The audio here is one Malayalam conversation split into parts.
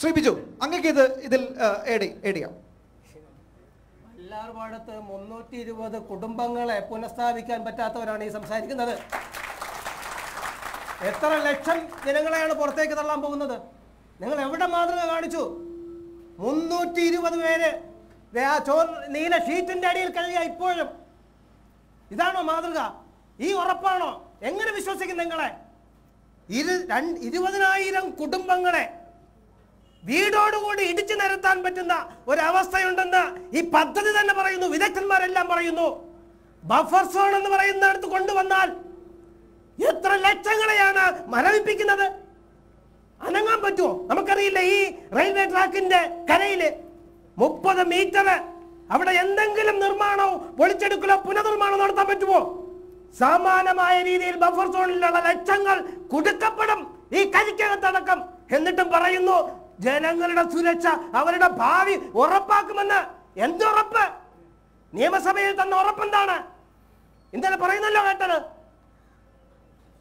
ശ്രീ ബിജു അങ്ങക്ക് ഇത് ഇതിൽ ഏടിയാം മല്ലാർപാടത്ത് മുന്നൂറ്റി ഇരുപത് കുടുംബങ്ങളെ പുനഃസ്ഥാപിക്കാൻ പറ്റാത്തവരാണ് ഈ സംസാരിക്കുന്നത് എത്ര ലക്ഷം ജനങ്ങളെയാണ് പുറത്തേക്ക് തള്ളാൻ പോകുന്നത് നിങ്ങൾ എവിടെ മാതൃക കാണിച്ചു മുന്നൂറ്റി ഇരുപത് പേര് നീല ഷീറ്റിന്റെ അടിയിൽ കഴിയുക ഇപ്പോഴും ഇതാണോ മാതൃക ഈ ഉറപ്പാണോ എങ്ങനെ വിശ്വസിക്കും നിങ്ങളെ ഇരു രണ്ട് ഇരുപതിനായിരം കുടുംബങ്ങളെ വീടോടുകൂടി ഇടിച്ചു നിരത്താൻ പറ്റുന്ന ഒരവസ്ഥയുണ്ടെന്ന് ഈ പദ്ധതി തന്നെ പറയുന്നു വിദഗ്ധന്മാരെല്ലാം പറയുന്നു ബഫർ സോൺ എന്ന് പറയുന്നിടത്ത് കൊണ്ടുവന്നാൽ എത്ര ലക്ഷങ്ങളെയാണ് മരവിപ്പിക്കുന്നത് അനങ്ങാൻ പറ്റുമോ നമുക്കറിയില്ല ഈ റെയിൽവേ ട്രാക്കിന്റെ കരയില് മുപ്പത് മീറ്റർ അവിടെ എന്തെങ്കിലും നിർമ്മാണമോ പൊളിച്ചെടുക്കലോ പുനർനിർമ്മാണോ നടത്താൻ പറ്റുമോ സമാനമായ രീതിയിൽ ബഫർ സോണിലുള്ള ലക്ഷങ്ങൾ കുടുക്കപ്പെടും ഈ കരിക്കകത്തടക്കം എന്നിട്ടും പറയുന്നു ജനങ്ങളുടെ സുരക്ഷ അവരുടെ ഭാവി ഉറപ്പാക്കുമെന്ന് എന്തുറപ്പ് നിയമസഭയിൽ തന്ന ഉറപ്പെന്താണ് ഇന്നലെ പറയുന്നല്ലോ കേട്ടത്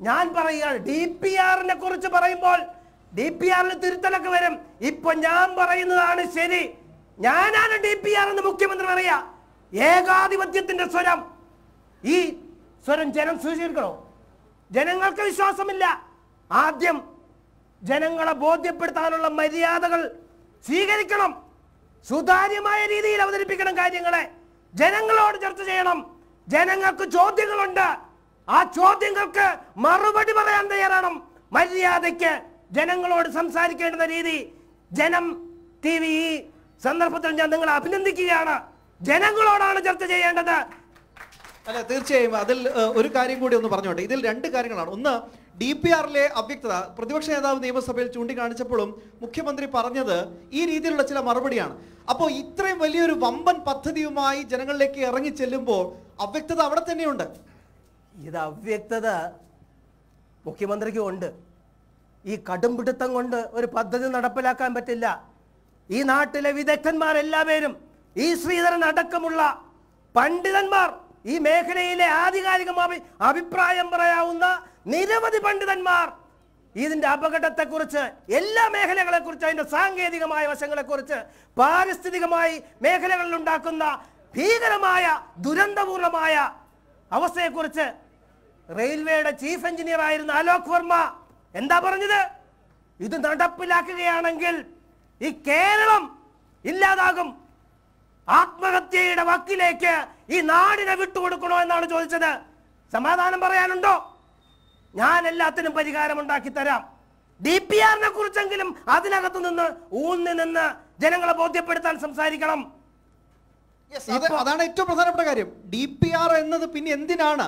ഞാൻ പറയുകയാണ് ഡി പി ആറിനെ കുറിച്ച് പറയുമ്പോൾ ഡി പി ആറിന് തിരുത്തലൊക്കെ വരും ഇപ്പൊ ഞാൻ പറയുന്നതാണ് ശരി ഞാനാണ് ഡി പി ആർ എന്ന് മുഖ്യമന്ത്രി പറയാ ഏകാധിപത്യത്തിന്റെ സ്വരം ഈ സ്വരം ജനം സൂചിക്കണോ ജനങ്ങൾക്ക് വിശ്വാസമില്ല ആദ്യം ജനങ്ങളെ ബോധ്യപ്പെടുത്താനുള്ള മര്യാദകൾ സ്വീകരിക്കണം സുതാര്യമായ രീതിയിൽ അവതരിപ്പിക്കണം കാര്യങ്ങളെ ജനങ്ങളോട് ചർച്ച ചെയ്യണം ജനങ്ങൾക്ക് ചോദ്യങ്ങളുണ്ട് ആ ചോദ്യങ്ങൾക്ക് മറുപടി പറയാൻ തയ്യാറാണ് മര്യാദയ്ക്ക് ജനങ്ങളോട് സംസാരിക്കേണ്ടുന്ന രീതി ജനം ടി വി ഈ സന്ദർഭത്തിൽ ഞാൻ നിങ്ങളെ അഭിനന്ദിക്കുകയാണ് ജനങ്ങളോടാണ് ചർച്ച ചെയ്യേണ്ടത് അല്ല തീർച്ചയായും അതിൽ ഒരു കാര്യം കൂടി ഒന്ന് പറഞ്ഞോട്ടെ ഇതിൽ രണ്ട് കാര്യങ്ങളാണ് ഒന്ന് ഡി പി ആറിലെ അവ്യക്തത പ്രതിപക്ഷ നേതാവ് നിയമസഭയിൽ ചൂണ്ടിക്കാണിച്ചപ്പോഴും മുഖ്യമന്ത്രി പറഞ്ഞത് ഈ രീതിയിലുള്ള ചില മറുപടിയാണ് അപ്പോൾ ഇത്രയും വലിയൊരു വമ്പൻ പദ്ധതിയുമായി ജനങ്ങളിലേക്ക് ഇറങ്ങി ചെല്ലുമ്പോൾ അവ്യക്തത അവിടെ തന്നെയുണ്ട് ഇത് അവ്യക്തത മുഖ്യമന്ത്രിക്കും ഉണ്ട് ഈ കടുംപിടുത്തം കൊണ്ട് ഒരു പദ്ധതി നടപ്പിലാക്കാൻ പറ്റില്ല ഈ നാട്ടിലെ വിദഗ്ധന്മാരെല്ലാവരും ഈ ശ്രീധരൻ അടക്കമുള്ള പണ്ഡിതന്മാർ ഈ മേഖലയിലെ ആധികാരികമായി അഭിപ്രായം പറയാവുന്ന നിരവധി പണ്ഡിതന്മാർ ഇതിന്റെ അപകടത്തെക്കുറിച്ച് എല്ലാ കുറിച്ച് അതിന്റെ സാങ്കേതികമായ കുറിച്ച് പാരിസ്ഥിതികമായി മേഖലകളിൽ ഉണ്ടാക്കുന്ന ഭീകരമായ ദുരന്തപൂർണമായ അവസ്ഥയെക്കുറിച്ച് റെയിൽവേയുടെ ചീഫ് എഞ്ചിനീയർ ആയിരുന്ന അലോക് വർമ്മ എന്താ പറഞ്ഞത് ഇത് നടപ്പിലാക്കുകയാണെങ്കിൽ ഈ കേരളം ഇല്ലാതാകും ആത്മഹത്യയുടെ വക്കിലേക്ക് ഈ നാടിനെ വിട്ടുകൊടുക്കണോ എന്നാണ് ചോദിച്ചത് സമാധാനം പറയാനുണ്ടോ ഞാൻ എല്ലാത്തിനും ഉണ്ടാക്കി തരാം ഡി പി ആറിനെ കുറിച്ചെങ്കിലും അതിനകത്ത് നിന്ന് ഊന്നി നിന്ന് ജനങ്ങളെ ബോധ്യപ്പെടുത്താൻ സംസാരിക്കണം അതാണ് ഏറ്റവും പ്രധാനപ്പെട്ട കാര്യം ഡി പി ആർ എന്നത് പിന്നെ എന്തിനാണ്